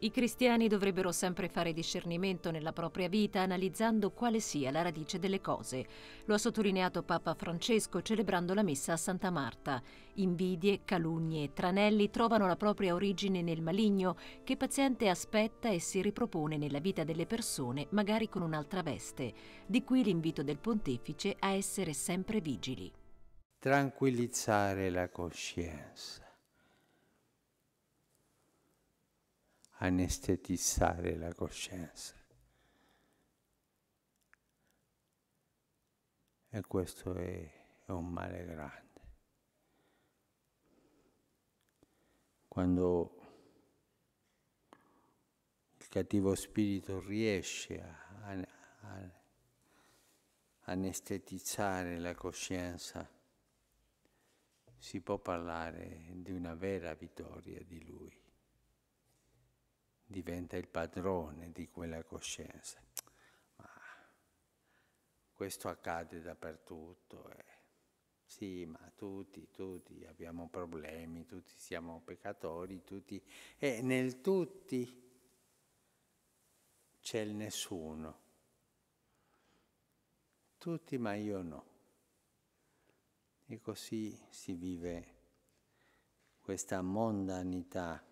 I cristiani dovrebbero sempre fare discernimento nella propria vita analizzando quale sia la radice delle cose. Lo ha sottolineato Papa Francesco celebrando la messa a Santa Marta. Invidie, calunnie e tranelli trovano la propria origine nel maligno che paziente aspetta e si ripropone nella vita delle persone, magari con un'altra veste. Di qui l'invito del pontefice a essere sempre vigili. Tranquillizzare la coscienza anestetizzare la coscienza. E questo è, è un male grande. Quando il cattivo spirito riesce a, a, a anestetizzare la coscienza, si può parlare di una vera vittoria di lui diventa il padrone di quella coscienza. Ma questo accade dappertutto. Eh. Sì, ma tutti, tutti abbiamo problemi, tutti siamo peccatori, tutti... E nel tutti c'è il nessuno. Tutti, ma io no. E così si vive questa mondanità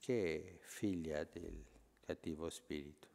che è figlia del cattivo spirito.